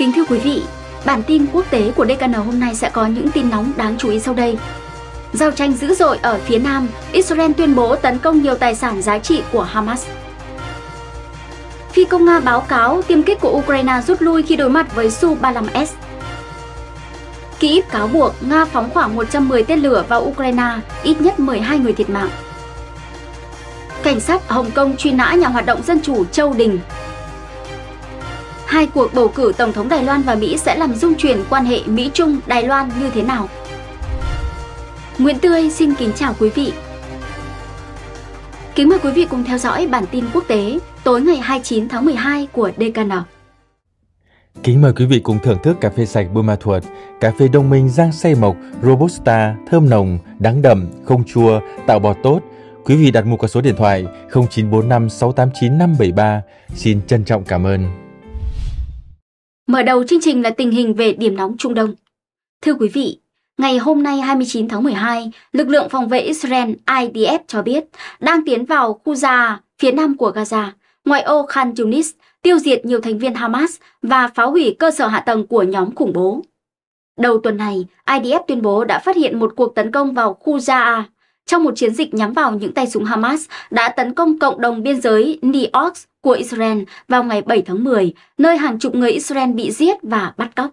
Kính thưa quý vị, bản tin quốc tế của DKN hôm nay sẽ có những tin nóng đáng chú ý sau đây. Giao tranh dữ dội ở phía Nam, Israel tuyên bố tấn công nhiều tài sản giá trị của Hamas. Phi công Nga báo cáo tiêm kích của Ukraine rút lui khi đối mặt với Su-35S. Kyiv cáo buộc Nga phóng khoảng 110 tên lửa vào Ukraine, ít nhất 12 người thiệt mạng. Cảnh sát Hồng Kông truy nã nhà hoạt động dân chủ Châu Đình, hai cuộc bầu cử Tổng thống Đài Loan và Mỹ sẽ làm dung chuyển quan hệ Mỹ-Trung, Đài Loan như thế nào? Nguyễn Tươi xin kính chào quý vị. Kính mời quý vị cùng theo dõi bản tin quốc tế tối ngày 29 tháng 12 của DKN. Kính mời quý vị cùng thưởng thức cà phê sạch Buôn Ma Thuột, cà phê đồng minh Giang Say Mộc, Robusta, thơm nồng, đắng đậm, không chua, tạo bọt tốt. Quý vị đặt mua qua số điện thoại 0945 689 573. Xin trân trọng cảm ơn. Mở đầu chương trình là tình hình về điểm nóng Trung Đông. Thưa quý vị, ngày hôm nay 29 tháng 12, lực lượng phòng vệ Israel IDF cho biết đang tiến vào khu gia phía nam của Gaza, ngoại ô Khan Yunis, tiêu diệt nhiều thành viên Hamas và phá hủy cơ sở hạ tầng của nhóm khủng bố. Đầu tuần này, IDF tuyên bố đã phát hiện một cuộc tấn công vào khu Jaa, trong một chiến dịch nhắm vào những tay súng Hamas đã tấn công cộng đồng biên giới Neox của Israel vào ngày 7 tháng 10, nơi hàng chục người Israel bị giết và bắt cóc.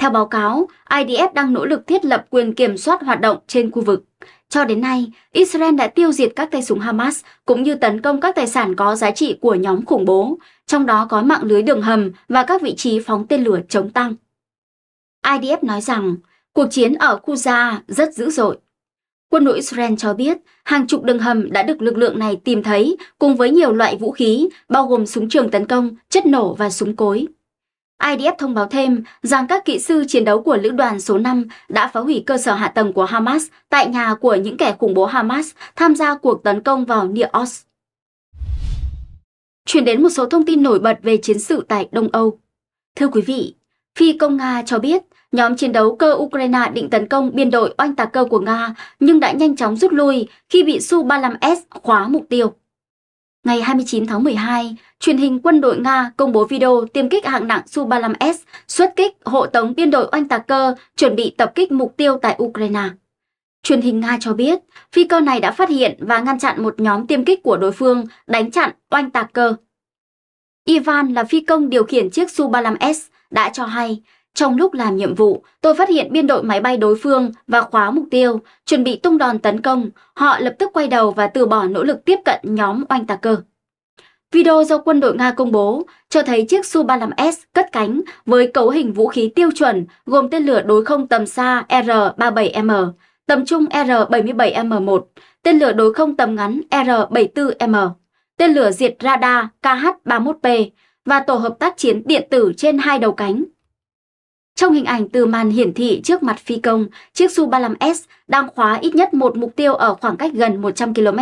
Theo báo cáo, IDF đang nỗ lực thiết lập quyền kiểm soát hoạt động trên khu vực. Cho đến nay, Israel đã tiêu diệt các tay súng Hamas cũng như tấn công các tài sản có giá trị của nhóm khủng bố, trong đó có mạng lưới đường hầm và các vị trí phóng tên lửa chống tăng. IDF nói rằng cuộc chiến ở Kuza rất dữ dội Quân đội Israel cho biết hàng chục đường hầm đã được lực lượng này tìm thấy cùng với nhiều loại vũ khí, bao gồm súng trường tấn công, chất nổ và súng cối. IDF thông báo thêm rằng các kỹ sư chiến đấu của lữ đoàn số 5 đã phá hủy cơ sở hạ tầng của Hamas tại nhà của những kẻ khủng bố Hamas tham gia cuộc tấn công vào Nir Oz. Chuyển đến một số thông tin nổi bật về chiến sự tại Đông Âu. Thưa quý vị, phi công Nga cho biết Nhóm chiến đấu cơ Ukraine định tấn công biên đội oanh tạc cơ của Nga nhưng đã nhanh chóng rút lui khi bị Su-35S khóa mục tiêu. Ngày 29 tháng 12, truyền hình quân đội Nga công bố video tiêm kích hạng nặng Su-35S xuất kích hộ tống biên đội oanh tạc cơ chuẩn bị tập kích mục tiêu tại Ukraine. Truyền hình Nga cho biết, phi cơ này đã phát hiện và ngăn chặn một nhóm tiêm kích của đối phương đánh chặn oanh tạc cơ. Ivan là phi công điều khiển chiếc Su-35S đã cho hay trong lúc làm nhiệm vụ, tôi phát hiện biên đội máy bay đối phương và khóa mục tiêu, chuẩn bị tung đòn tấn công. Họ lập tức quay đầu và từ bỏ nỗ lực tiếp cận nhóm oanh tạc cơ. Video do quân đội Nga công bố cho thấy chiếc Su-35S cất cánh với cấu hình vũ khí tiêu chuẩn gồm tên lửa đối không tầm xa R-37M, tầm trung R-77M1, tên lửa đối không tầm ngắn R-74M, tên lửa diệt radar KH-31P và tổ hợp tác chiến điện tử trên hai đầu cánh trong hình ảnh từ màn hiển thị trước mặt phi công, chiếc Su-35S đang khóa ít nhất một mục tiêu ở khoảng cách gần 100 km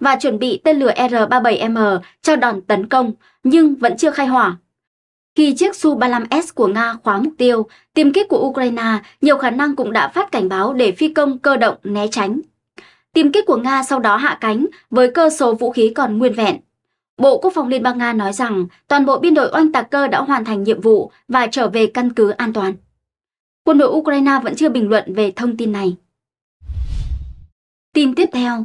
và chuẩn bị tên lửa R-37M cho đòn tấn công, nhưng vẫn chưa khai hỏa. Khi chiếc Su-35S của Nga khóa mục tiêu, tiêm kích của Ukraine nhiều khả năng cũng đã phát cảnh báo để phi công cơ động né tránh. Tiêm kích của Nga sau đó hạ cánh với cơ số vũ khí còn nguyên vẹn. Bộ Quốc phòng Liên bang Nga nói rằng toàn bộ biên đội oanh tạc cơ đã hoàn thành nhiệm vụ và trở về căn cứ an toàn. Quân đội Ukraine vẫn chưa bình luận về thông tin này. Tin tiếp theo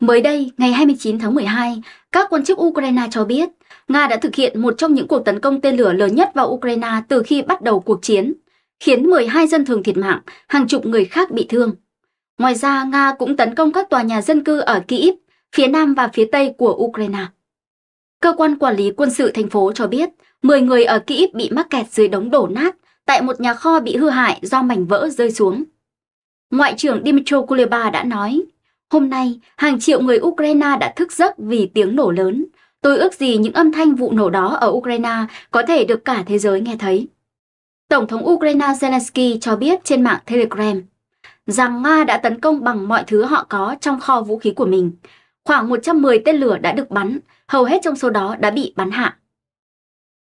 Mới đây, ngày 29 tháng 12, các quan chức Ukraine cho biết Nga đã thực hiện một trong những cuộc tấn công tên lửa lớn nhất vào Ukraine từ khi bắt đầu cuộc chiến, khiến 12 dân thường thiệt mạng, hàng chục người khác bị thương. Ngoài ra, Nga cũng tấn công các tòa nhà dân cư ở Kyiv, phía nam và phía tây của Ukraine. Cơ quan quản lý quân sự thành phố cho biết 10 người ở Kyiv bị mắc kẹt dưới đống đổ nát tại một nhà kho bị hư hại do mảnh vỡ rơi xuống. Ngoại trưởng Dmytro Kuleba đã nói, hôm nay hàng triệu người Ukraine đã thức giấc vì tiếng nổ lớn. Tôi ước gì những âm thanh vụ nổ đó ở Ukraine có thể được cả thế giới nghe thấy. Tổng thống Ukraine Zelensky cho biết trên mạng Telegram rằng Nga đã tấn công bằng mọi thứ họ có trong kho vũ khí của mình, Khoảng 110 tên lửa đã được bắn, hầu hết trong số đó đã bị bắn hạ.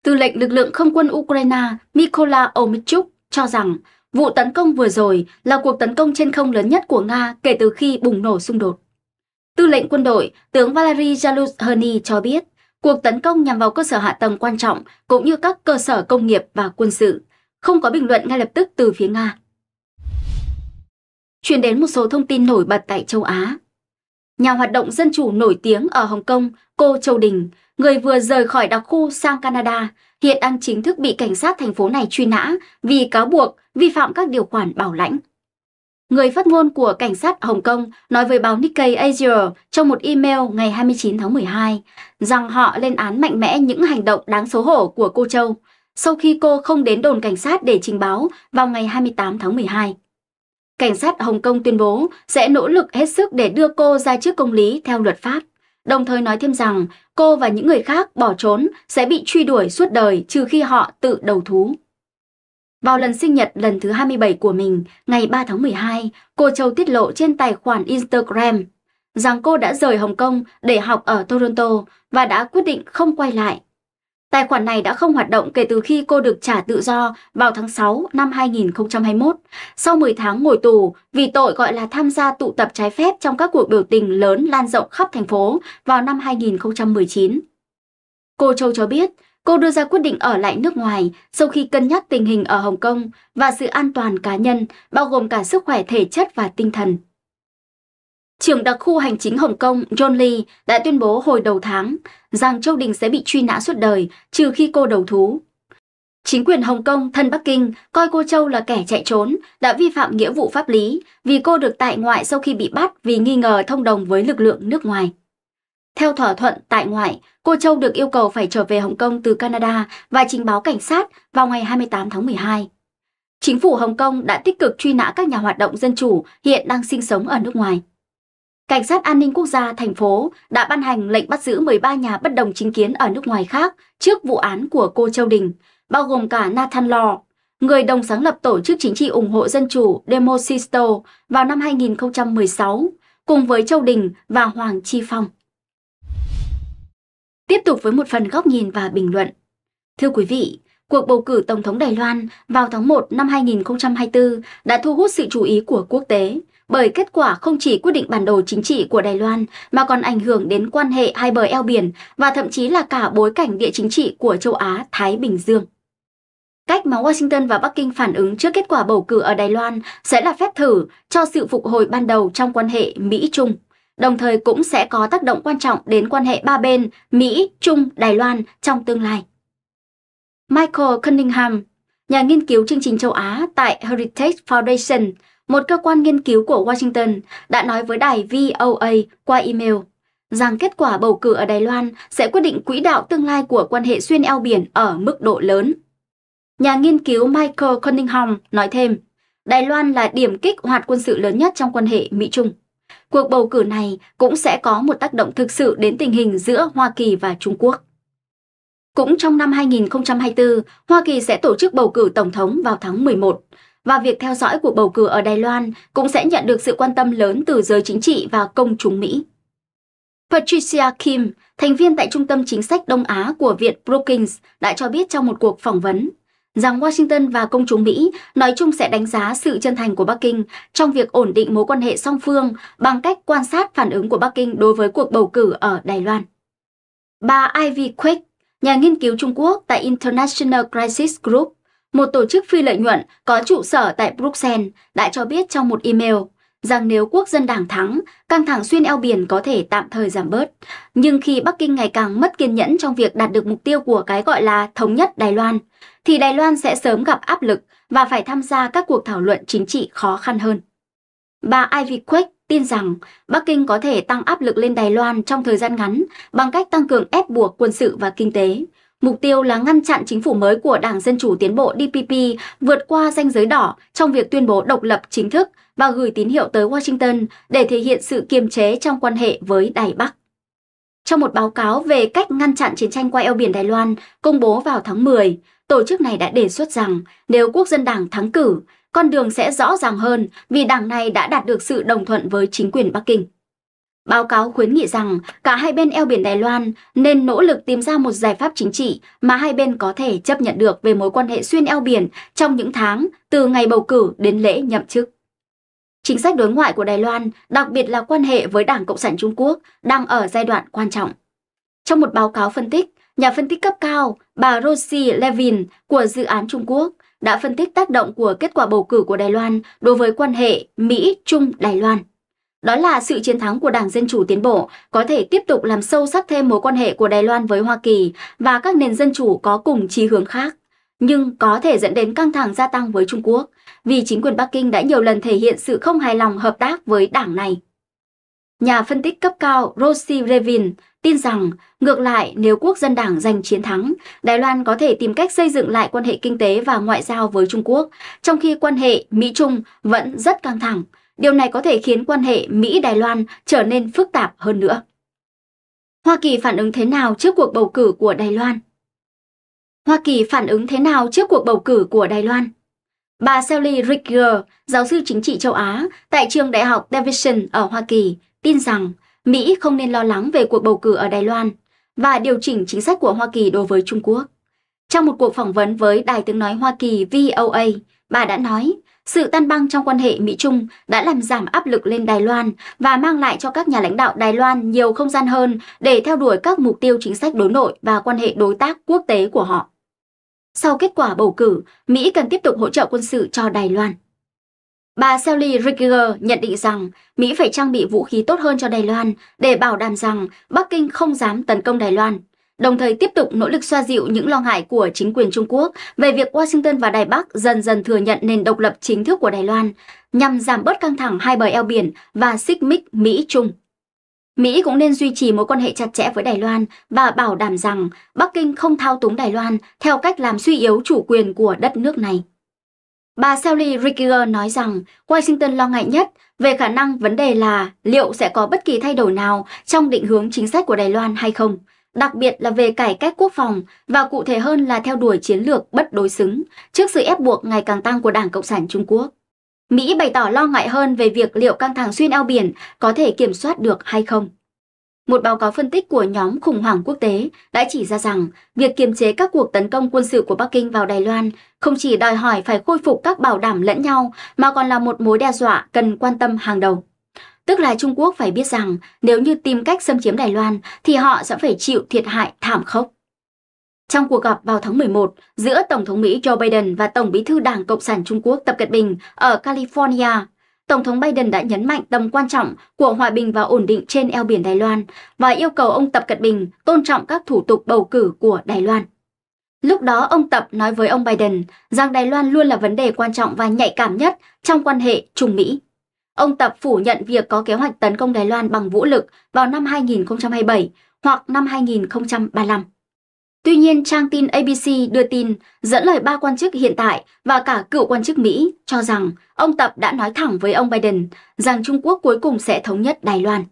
Tư lệnh lực lượng không quân Ukraine Mykola Omichuk cho rằng vụ tấn công vừa rồi là cuộc tấn công trên không lớn nhất của Nga kể từ khi bùng nổ xung đột. Tư lệnh quân đội, tướng Valery Zaluzhny cho biết, cuộc tấn công nhằm vào cơ sở hạ tầng quan trọng cũng như các cơ sở công nghiệp và quân sự. Không có bình luận ngay lập tức từ phía Nga. Chuyển đến một số thông tin nổi bật tại châu Á nhà hoạt động dân chủ nổi tiếng ở Hồng Kông, cô Châu Đình, người vừa rời khỏi đặc khu sang Canada, hiện đang chính thức bị cảnh sát thành phố này truy nã vì cáo buộc vi phạm các điều khoản bảo lãnh. Người phát ngôn của cảnh sát Hồng Kông nói với báo Nikkei Asia trong một email ngày 29 tháng 12 rằng họ lên án mạnh mẽ những hành động đáng xấu hổ của cô Châu sau khi cô không đến đồn cảnh sát để trình báo vào ngày 28 tháng 12. Cảnh sát Hồng Kông tuyên bố sẽ nỗ lực hết sức để đưa cô ra trước công lý theo luật pháp, đồng thời nói thêm rằng cô và những người khác bỏ trốn sẽ bị truy đuổi suốt đời trừ khi họ tự đầu thú. Vào lần sinh nhật lần thứ 27 của mình, ngày 3 tháng 12, cô Châu tiết lộ trên tài khoản Instagram rằng cô đã rời Hồng Kông để học ở Toronto và đã quyết định không quay lại Tài khoản này đã không hoạt động kể từ khi cô được trả tự do vào tháng 6 năm 2021, sau 10 tháng ngồi tù vì tội gọi là tham gia tụ tập trái phép trong các cuộc biểu tình lớn lan rộng khắp thành phố vào năm 2019. Cô Châu cho biết, cô đưa ra quyết định ở lại nước ngoài sau khi cân nhắc tình hình ở Hồng Kông và sự an toàn cá nhân, bao gồm cả sức khỏe thể chất và tinh thần. Trưởng đặc khu hành chính Hồng Kông John Lee đã tuyên bố hồi đầu tháng rằng Châu Đình sẽ bị truy nã suốt đời trừ khi cô đầu thú. Chính quyền Hồng Kông thân Bắc Kinh coi cô Châu là kẻ chạy trốn, đã vi phạm nghĩa vụ pháp lý vì cô được tại ngoại sau khi bị bắt vì nghi ngờ thông đồng với lực lượng nước ngoài. Theo thỏa thuận tại ngoại, cô Châu được yêu cầu phải trở về Hồng Kông từ Canada và trình báo cảnh sát vào ngày 28 tháng 12. Chính phủ Hồng Kông đã tích cực truy nã các nhà hoạt động dân chủ hiện đang sinh sống ở nước ngoài. Cảnh sát an ninh quốc gia thành phố đã ban hành lệnh bắt giữ 13 nhà bất đồng chính kiến ở nước ngoài khác trước vụ án của cô Châu Đình, bao gồm cả Nathan Law, người đồng sáng lập tổ chức chính trị ủng hộ dân chủ Democisto vào năm 2016, cùng với Châu Đình và Hoàng Chi Phong. Tiếp tục với một phần góc nhìn và bình luận. Thưa quý vị, cuộc bầu cử Tổng thống Đài Loan vào tháng 1 năm 2024 đã thu hút sự chú ý của quốc tế, bởi kết quả không chỉ quyết định bản đồ chính trị của Đài Loan mà còn ảnh hưởng đến quan hệ hai bờ eo biển và thậm chí là cả bối cảnh địa chính trị của châu Á Thái Bình Dương. Cách mà Washington và Bắc Kinh phản ứng trước kết quả bầu cử ở Đài Loan sẽ là phép thử cho sự phục hồi ban đầu trong quan hệ Mỹ-Trung, đồng thời cũng sẽ có tác động quan trọng đến quan hệ ba bên Mỹ-Trung-Đài Loan trong tương lai. Michael Cunningham, nhà nghiên cứu chương trình châu Á tại Heritage Foundation, một cơ quan nghiên cứu của Washington đã nói với đài VOA qua email rằng kết quả bầu cử ở Đài Loan sẽ quyết định quỹ đạo tương lai của quan hệ xuyên eo biển ở mức độ lớn. Nhà nghiên cứu Michael Cunningham nói thêm, Đài Loan là điểm kích hoạt quân sự lớn nhất trong quan hệ Mỹ-Trung. Cuộc bầu cử này cũng sẽ có một tác động thực sự đến tình hình giữa Hoa Kỳ và Trung Quốc. Cũng trong năm 2024, Hoa Kỳ sẽ tổ chức bầu cử tổng thống vào tháng 11, và việc theo dõi cuộc bầu cử ở Đài Loan cũng sẽ nhận được sự quan tâm lớn từ giới chính trị và công chúng Mỹ. Patricia Kim, thành viên tại Trung tâm Chính sách Đông Á của Viện Brookings, đã cho biết trong một cuộc phỏng vấn rằng Washington và công chúng Mỹ nói chung sẽ đánh giá sự chân thành của Bắc Kinh trong việc ổn định mối quan hệ song phương bằng cách quan sát phản ứng của Bắc Kinh đối với cuộc bầu cử ở Đài Loan. Bà Ivy Quick, nhà nghiên cứu Trung Quốc tại International Crisis Group, một tổ chức phi lợi nhuận có trụ sở tại Bruxelles, đã cho biết trong một email rằng nếu quốc dân đảng thắng, căng thẳng xuyên eo biển có thể tạm thời giảm bớt. Nhưng khi Bắc Kinh ngày càng mất kiên nhẫn trong việc đạt được mục tiêu của cái gọi là thống nhất Đài Loan, thì Đài Loan sẽ sớm gặp áp lực và phải tham gia các cuộc thảo luận chính trị khó khăn hơn. Bà Ivy Quake tin rằng Bắc Kinh có thể tăng áp lực lên Đài Loan trong thời gian ngắn bằng cách tăng cường ép buộc quân sự và kinh tế, Mục tiêu là ngăn chặn chính phủ mới của Đảng Dân Chủ Tiến bộ DPP vượt qua ranh giới đỏ trong việc tuyên bố độc lập chính thức và gửi tín hiệu tới Washington để thể hiện sự kiềm chế trong quan hệ với Đài Bắc. Trong một báo cáo về cách ngăn chặn chiến tranh qua eo biển Đài Loan công bố vào tháng 10, tổ chức này đã đề xuất rằng nếu Quốc dân Đảng thắng cử, con đường sẽ rõ ràng hơn vì đảng này đã đạt được sự đồng thuận với chính quyền Bắc Kinh. Báo cáo khuyến nghị rằng cả hai bên eo biển Đài Loan nên nỗ lực tìm ra một giải pháp chính trị mà hai bên có thể chấp nhận được về mối quan hệ xuyên eo biển trong những tháng từ ngày bầu cử đến lễ nhậm chức. Chính sách đối ngoại của Đài Loan, đặc biệt là quan hệ với Đảng Cộng sản Trung Quốc, đang ở giai đoạn quan trọng. Trong một báo cáo phân tích, nhà phân tích cấp cao bà Rosie Levin của dự án Trung Quốc đã phân tích tác động của kết quả bầu cử của Đài Loan đối với quan hệ Mỹ-Trung-Đài Loan. Đó là sự chiến thắng của Đảng Dân Chủ Tiến Bộ có thể tiếp tục làm sâu sắc thêm mối quan hệ của Đài Loan với Hoa Kỳ và các nền dân chủ có cùng chí hướng khác, nhưng có thể dẫn đến căng thẳng gia tăng với Trung Quốc vì chính quyền Bắc Kinh đã nhiều lần thể hiện sự không hài lòng hợp tác với đảng này. Nhà phân tích cấp cao Rossi Revin tin rằng, ngược lại, nếu quốc dân đảng giành chiến thắng, Đài Loan có thể tìm cách xây dựng lại quan hệ kinh tế và ngoại giao với Trung Quốc, trong khi quan hệ Mỹ-Trung vẫn rất căng thẳng, Điều này có thể khiến quan hệ Mỹ-Đài Loan trở nên phức tạp hơn nữa. Hoa Kỳ phản ứng thế nào trước cuộc bầu cử của Đài Loan? Hoa Kỳ phản ứng thế nào trước cuộc bầu cử của Đài Loan? Bà Sally Ricker, giáo sư chính trị châu Á tại trường đại học Davidson ở Hoa Kỳ, tin rằng Mỹ không nên lo lắng về cuộc bầu cử ở Đài Loan và điều chỉnh chính sách của Hoa Kỳ đối với Trung Quốc. Trong một cuộc phỏng vấn với Đài tiếng nói Hoa Kỳ VOA, bà đã nói sự tan băng trong quan hệ Mỹ-Trung đã làm giảm áp lực lên Đài Loan và mang lại cho các nhà lãnh đạo Đài Loan nhiều không gian hơn để theo đuổi các mục tiêu chính sách đối nội và quan hệ đối tác quốc tế của họ. Sau kết quả bầu cử, Mỹ cần tiếp tục hỗ trợ quân sự cho Đài Loan. Bà Sally Rickiger nhận định rằng Mỹ phải trang bị vũ khí tốt hơn cho Đài Loan để bảo đảm rằng Bắc Kinh không dám tấn công Đài Loan đồng thời tiếp tục nỗ lực xoa dịu những lo ngại của chính quyền Trung Quốc về việc Washington và Đài Bắc dần dần thừa nhận nền độc lập chính thức của Đài Loan, nhằm giảm bớt căng thẳng hai bờ eo biển và xích mích Mỹ-Trung. Mỹ cũng nên duy trì mối quan hệ chặt chẽ với Đài Loan và bảo đảm rằng Bắc Kinh không thao túng Đài Loan theo cách làm suy yếu chủ quyền của đất nước này. Bà Sally Rickiger nói rằng Washington lo ngại nhất về khả năng vấn đề là liệu sẽ có bất kỳ thay đổi nào trong định hướng chính sách của Đài Loan hay không, đặc biệt là về cải cách quốc phòng và cụ thể hơn là theo đuổi chiến lược bất đối xứng trước sự ép buộc ngày càng tăng của Đảng Cộng sản Trung Quốc. Mỹ bày tỏ lo ngại hơn về việc liệu căng thẳng xuyên eo biển có thể kiểm soát được hay không. Một báo cáo phân tích của nhóm khủng hoảng quốc tế đã chỉ ra rằng việc kiềm chế các cuộc tấn công quân sự của Bắc Kinh vào Đài Loan không chỉ đòi hỏi phải khôi phục các bảo đảm lẫn nhau mà còn là một mối đe dọa cần quan tâm hàng đầu. Tức là Trung Quốc phải biết rằng nếu như tìm cách xâm chiếm Đài Loan thì họ sẽ phải chịu thiệt hại thảm khốc. Trong cuộc gặp vào tháng 11 giữa Tổng thống Mỹ Joe Biden và Tổng bí thư Đảng Cộng sản Trung Quốc Tập Cận Bình ở California, Tổng thống Biden đã nhấn mạnh tầm quan trọng của hòa bình và ổn định trên eo biển Đài Loan và yêu cầu ông Tập Cận Bình tôn trọng các thủ tục bầu cử của Đài Loan. Lúc đó ông Tập nói với ông Biden rằng Đài Loan luôn là vấn đề quan trọng và nhạy cảm nhất trong quan hệ Trung Mỹ. Ông Tập phủ nhận việc có kế hoạch tấn công Đài Loan bằng vũ lực vào năm 2027 hoặc năm 2035. Tuy nhiên, trang tin ABC đưa tin dẫn lời ba quan chức hiện tại và cả cựu quan chức Mỹ cho rằng ông Tập đã nói thẳng với ông Biden rằng Trung Quốc cuối cùng sẽ thống nhất Đài Loan.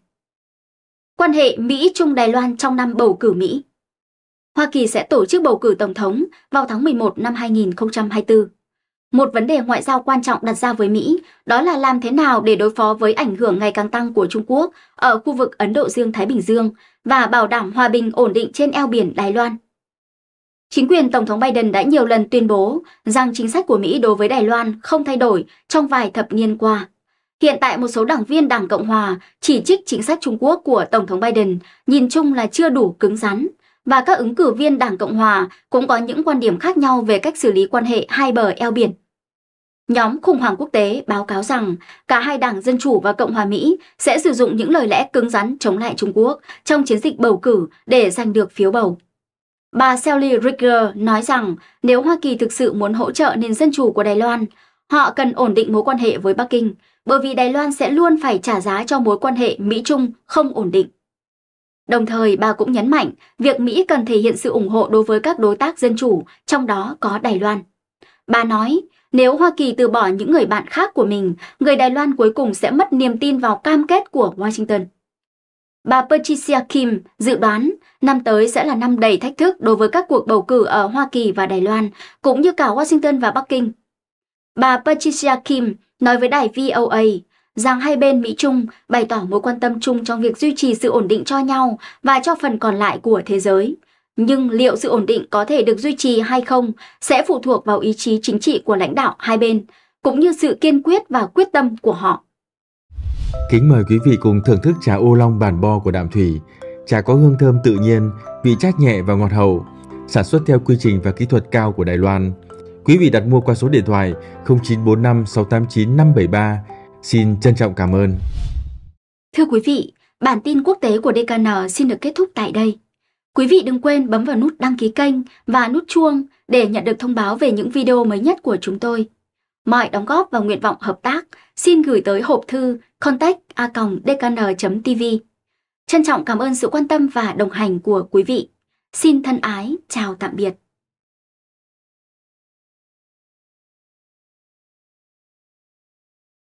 Quan hệ Mỹ-Trung Đài Loan trong năm bầu cử Mỹ Hoa Kỳ sẽ tổ chức bầu cử tổng thống vào tháng 11 năm 2024. Một vấn đề ngoại giao quan trọng đặt ra với Mỹ đó là làm thế nào để đối phó với ảnh hưởng ngày càng tăng của Trung Quốc ở khu vực Ấn Độ Dương-Thái Bình Dương và bảo đảm hòa bình ổn định trên eo biển Đài Loan. Chính quyền Tổng thống Biden đã nhiều lần tuyên bố rằng chính sách của Mỹ đối với Đài Loan không thay đổi trong vài thập niên qua. Hiện tại một số đảng viên Đảng Cộng Hòa chỉ trích chính sách Trung Quốc của Tổng thống Biden nhìn chung là chưa đủ cứng rắn và các ứng cử viên Đảng Cộng Hòa cũng có những quan điểm khác nhau về cách xử lý quan hệ hai bờ eo biển. Nhóm khủng hoảng quốc tế báo cáo rằng cả hai đảng Dân Chủ và Cộng hòa Mỹ sẽ sử dụng những lời lẽ cứng rắn chống lại Trung Quốc trong chiến dịch bầu cử để giành được phiếu bầu. Bà Sally rigger nói rằng nếu Hoa Kỳ thực sự muốn hỗ trợ nền dân chủ của Đài Loan, họ cần ổn định mối quan hệ với Bắc Kinh, bởi vì Đài Loan sẽ luôn phải trả giá cho mối quan hệ Mỹ-Trung không ổn định. Đồng thời, bà cũng nhấn mạnh việc Mỹ cần thể hiện sự ủng hộ đối với các đối tác dân chủ, trong đó có Đài Loan. Bà nói, nếu Hoa Kỳ từ bỏ những người bạn khác của mình, người Đài Loan cuối cùng sẽ mất niềm tin vào cam kết của Washington. Bà Patricia Kim dự đoán năm tới sẽ là năm đầy thách thức đối với các cuộc bầu cử ở Hoa Kỳ và Đài Loan, cũng như cả Washington và Bắc Kinh. Bà Patricia Kim nói với đài VOA rằng hai bên Mỹ-Trung bày tỏ mối quan tâm chung trong việc duy trì sự ổn định cho nhau và cho phần còn lại của thế giới, nhưng liệu sự ổn định có thể được duy trì hay không sẽ phụ thuộc vào ý chí chính trị của lãnh đạo hai bên, cũng như sự kiên quyết và quyết tâm của họ. Kính mời quý vị cùng thưởng thức trà ô long bản bo của Đạm Thủy. Trà có hương thơm tự nhiên, vị chát nhẹ và ngọt hậu, sản xuất theo quy trình và kỹ thuật cao của Đài Loan. Quý vị đặt mua qua số điện thoại 0945 689 573. Xin trân trọng cảm ơn. Thưa quý vị, bản tin quốc tế của DKN xin được kết thúc tại đây. Quý vị đừng quên bấm vào nút đăng ký kênh và nút chuông để nhận được thông báo về những video mới nhất của chúng tôi. Mọi đóng góp và nguyện vọng hợp tác xin gửi tới hộp thư contact a tv Trân trọng cảm ơn sự quan tâm và đồng hành của quý vị. Xin thân ái, chào tạm biệt.